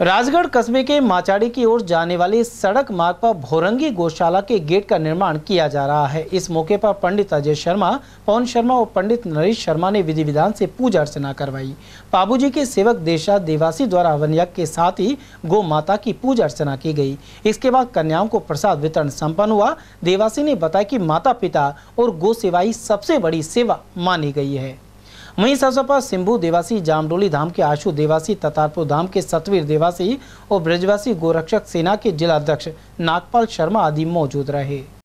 राजगढ़ कस्बे के माचाड़ी की ओर जाने वाली सड़क मार्ग पर भोरंगी गौशाला के गेट का निर्माण किया जा रहा है इस मौके पर पंडित अजय शर्मा पवन शर्मा और पंडित नरेश शर्मा ने विधि विधान से पूजा अर्चना करवाई बाबूजी के सेवक देशा देवासी द्वारा हवन यज्ञ के साथ ही गौ माता की पूजा अर्चना की गई इसके बाद कन्याओं को प्रसाद वितरण सम्पन्न हुआ देवासी ने बताया की माता पिता और गौ सेवा सबसे बड़ी सेवा मानी गई है वहीं इस अवसर पर सिंभू देवासी जामडोली धाम के आशु देवासी ततारपुर धाम के सतवीर देवासी और ब्रजवासी गोरक्षक सेना के जिलाध्यक्ष नागपाल शर्मा आदि मौजूद रहे